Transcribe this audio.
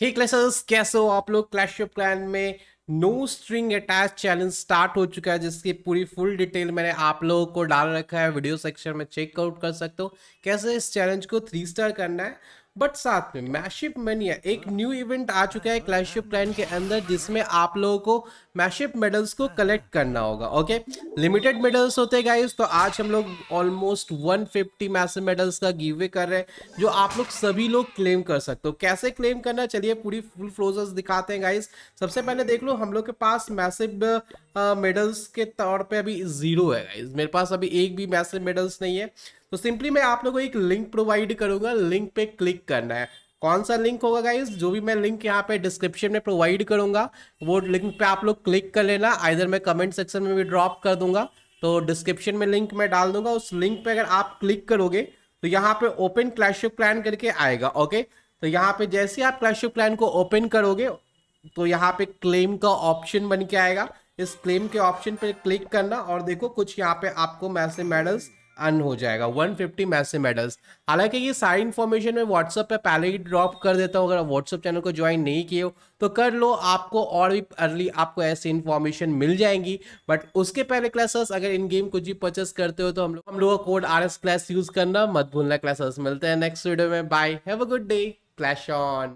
हे clashers कैसे हो आप लोग क्लैश ऑफ क्लैन में no string attach challenge start हो चुका है जिसकी पूरी फुल डिटेल मैंने आप लोगों को डाल रखा है वीडियो सेक्शन में चेकआउट कर सकते हो कैसे इस चैलेंज को थ्री स्टार करना है बट साथ में मैशिप मनिया एक न्यू इवेंट आ चुका है क्लैश प्लान के अंदर जिसमें आप लोगों को मैशिप मेडल्स को कलेक्ट करना होगा ओके लिमिटेड मेडल्स होते गाइस तो आज हम लोग ऑलमोस्ट 150 फिफ्टी मैशिप मेडल्स का गिवे कर रहे हैं जो आप लोग सभी लोग क्लेम कर सकते हो कैसे क्लेम करना चलिए पूरी फुल फ्लोजर्स दिखाते हैं गाइस सबसे पहले देख लो हम लोग के पास मैसिव मेडल्स के तौर पे अभी ज़ीरो है गाइज मेरे पास अभी एक भी मैसेज मेडल्स नहीं है तो सिंपली मैं आप लोगों को एक लिंक प्रोवाइड करूंगा लिंक पे क्लिक करना है कौन सा लिंक होगा गाइज जो भी मैं लिंक यहाँ पे डिस्क्रिप्शन में प्रोवाइड करूंगा वो लिंक पे आप लोग क्लिक कर लेना आइधर मैं कमेंट सेक्शन में भी ड्रॉप कर दूंगा तो डिस्क्रिप्शन में लिंक मैं डाल दूंगा उस लिंक पे अगर आप क्लिक करोगे तो यहाँ पे ओपन क्लैश ऑफ प्लान करके आएगा ओके तो यहाँ पे जैसे आप क्लैश ऑफ प्लान को ओपन करोगे तो यहाँ पे क्लेम का ऑप्शन बन के आएगा इस क्लेम के ऑप्शन पर क्लिक करना और देखो कुछ यहाँ पे आपको मैसे मेडल्स अन हो जाएगा 150 फिफ्टी मैसे मेडल्स हालांकि ये सारी इन्फॉर्मेशन मैं व्हाट्सअप पे पहले ही ड्रॉप कर देता हूँ अगर व्हाट्सअप चैनल को ज्वाइन नहीं किए हो तो कर लो आपको और भी अर्ली आपको ऐसी इन्फॉर्मेशन मिल जाएंगी बट उसके पहले क्लासेस अगर इन गेम कुछ भी परचेस करते हो तो हम लोग हम लोगों code R S class use करना मत भूलना क्लासेस मिलते हैं नेक्स्ट वीडियो में bye have a good day clash on